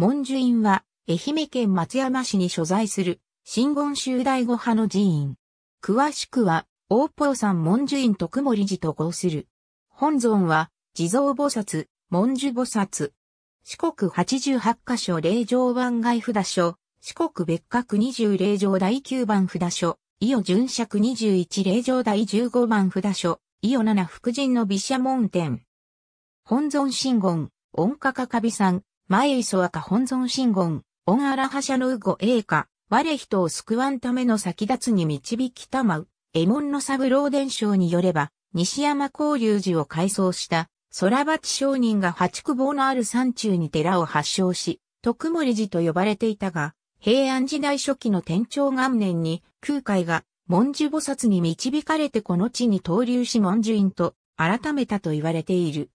文殊院は、愛媛県松山市に所在する、新言宗第五派の寺院。詳しくは、王宝山文殊院徳森寺と合する。本尊は、地蔵菩薩、文殊菩薩。四国八十八箇所霊場番外札所、四国別格二十霊場第九番札所、伊予巡尺二十一霊場第十五番札所、伊予七福神の毘沙門天。本尊真言、音価かかびさん、前磯赤本尊神言、恩荒覇者の右後栄華、我人を救わんための先立つに導きたまう、エモンの三郎伝承によれば、西山交流寺を改装した、空鉢商人が八久保のある山中に寺を発祥し、徳森寺と呼ばれていたが、平安時代初期の天長元年に、空海が文殊菩薩に導かれてこの地に登竜し文殊院と改めたと言われている。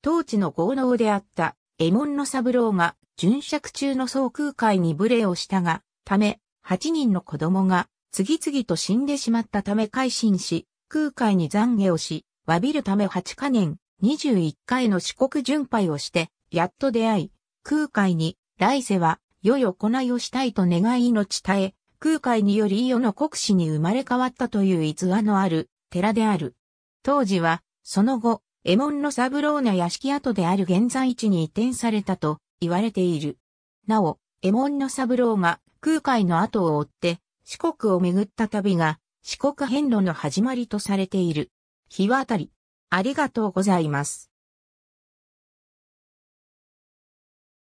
当地の豪農であったエモンの三郎が、巡釈中の総空海に無礼をしたが、ため、8人の子供が、次々と死んでしまったため改心し、空海に懺悔をし、詫びるため8カ年、21回の四国巡拝をして、やっと出会い、空海に、来世は、良い行いをしたいと願い命絶え、空海により伊予の国史に生まれ変わったという逸話のある、寺である。当時は、その後、エモンのサブローナ屋敷跡である現在地に移転されたと言われている。なお、エモンのサブローが空海の後を追って四国を巡った旅が四国遍路の始まりとされている。日渡り。ありがとうございます。